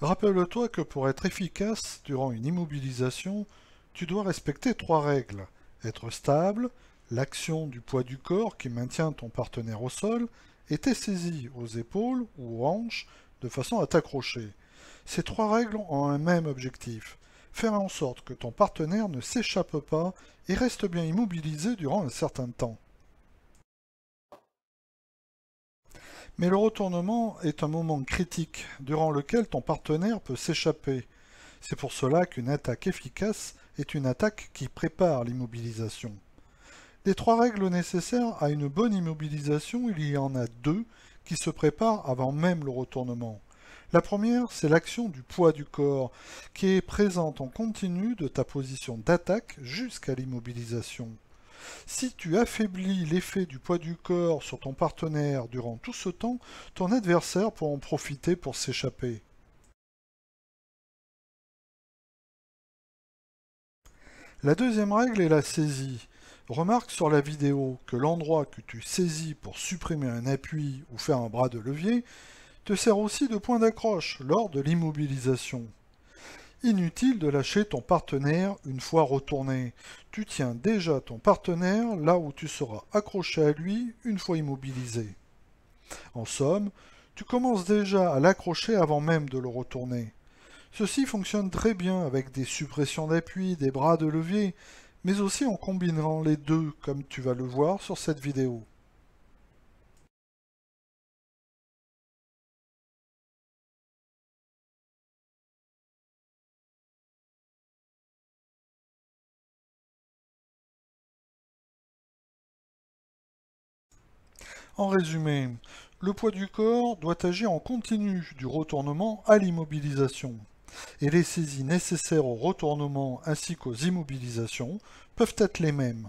Rappelle-toi que pour être efficace durant une immobilisation, tu dois respecter trois règles. Être stable, l'action du poids du corps qui maintient ton partenaire au sol, et tes saisies aux épaules ou aux hanches de façon à t'accrocher. Ces trois règles ont un même objectif. Faire en sorte que ton partenaire ne s'échappe pas et reste bien immobilisé durant un certain temps. Mais le retournement est un moment critique durant lequel ton partenaire peut s'échapper. C'est pour cela qu'une attaque efficace est une attaque qui prépare l'immobilisation. Des trois règles nécessaires à une bonne immobilisation, il y en a deux qui se préparent avant même le retournement. La première, c'est l'action du poids du corps, qui est présente en continu de ta position d'attaque jusqu'à l'immobilisation. Si tu affaiblis l'effet du poids du corps sur ton partenaire durant tout ce temps, ton adversaire pourra en profiter pour s'échapper. La deuxième règle est la saisie. Remarque sur la vidéo que l'endroit que tu saisis pour supprimer un appui ou faire un bras de levier te sert aussi de point d'accroche lors de l'immobilisation. Inutile de lâcher ton partenaire une fois retourné. Tu tiens déjà ton partenaire là où tu seras accroché à lui une fois immobilisé. En somme, tu commences déjà à l'accrocher avant même de le retourner. Ceci fonctionne très bien avec des suppressions d'appui, des bras de levier, mais aussi en combinant les deux comme tu vas le voir sur cette vidéo. En résumé, le poids du corps doit agir en continu du retournement à l'immobilisation, et les saisies nécessaires au retournement ainsi qu'aux immobilisations peuvent être les mêmes,